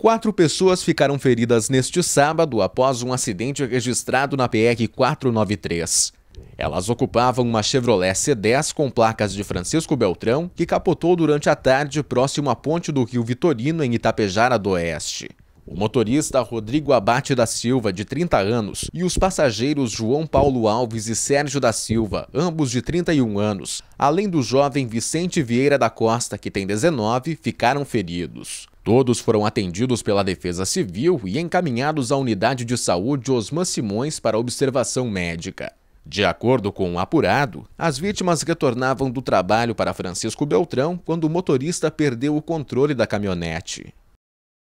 Quatro pessoas ficaram feridas neste sábado após um acidente registrado na PR-493. Elas ocupavam uma Chevrolet C10 com placas de Francisco Beltrão, que capotou durante a tarde próximo à ponte do Rio Vitorino, em Itapejara do Oeste. O motorista Rodrigo Abate da Silva, de 30 anos, e os passageiros João Paulo Alves e Sérgio da Silva, ambos de 31 anos, além do jovem Vicente Vieira da Costa, que tem 19, ficaram feridos. Todos foram atendidos pela Defesa Civil e encaminhados à unidade de saúde Osman Simões para observação médica. De acordo com o um apurado, as vítimas retornavam do trabalho para Francisco Beltrão quando o motorista perdeu o controle da caminhonete.